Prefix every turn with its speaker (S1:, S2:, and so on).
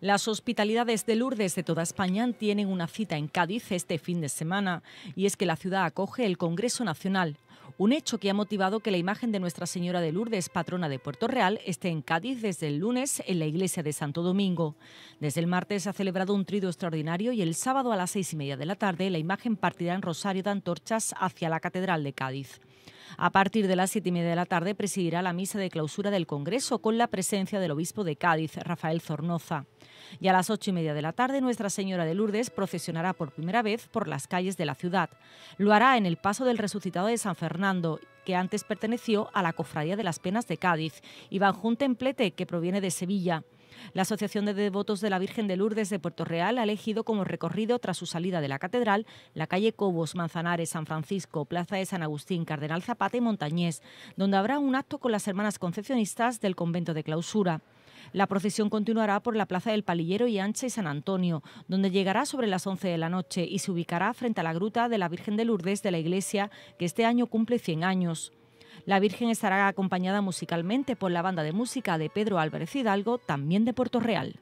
S1: Las hospitalidades de Lourdes de toda España tienen una cita en Cádiz este fin de semana y es que la ciudad acoge el Congreso Nacional, un hecho que ha motivado que la imagen de Nuestra Señora de Lourdes, patrona de Puerto Real, esté en Cádiz desde el lunes en la iglesia de Santo Domingo. Desde el martes se ha celebrado un trío extraordinario y el sábado a las seis y media de la tarde la imagen partirá en Rosario de Antorchas hacia la Catedral de Cádiz. A partir de las siete y media de la tarde presidirá la misa de clausura del Congreso con la presencia del obispo de Cádiz, Rafael Zornoza. Y a las ocho y media de la tarde, Nuestra Señora de Lourdes procesionará por primera vez por las calles de la ciudad. Lo hará en el paso del resucitado de San Fernando que antes perteneció a la Cofradía de las Penas de Cádiz, y bajo un templete que proviene de Sevilla. La Asociación de Devotos de la Virgen de Lourdes de Puerto Real ha elegido como recorrido, tras su salida de la catedral, la calle Cobos, Manzanares, San Francisco, Plaza de San Agustín, Cardenal Zapata y Montañés, donde habrá un acto con las hermanas concepcionistas del convento de clausura. La procesión continuará por la Plaza del Palillero y Ancha y San Antonio, donde llegará sobre las 11 de la noche y se ubicará frente a la gruta de la Virgen de Lourdes de la iglesia, que este año cumple 100 años. La Virgen estará acompañada musicalmente por la banda de música de Pedro Álvarez Hidalgo, también de Puerto Real.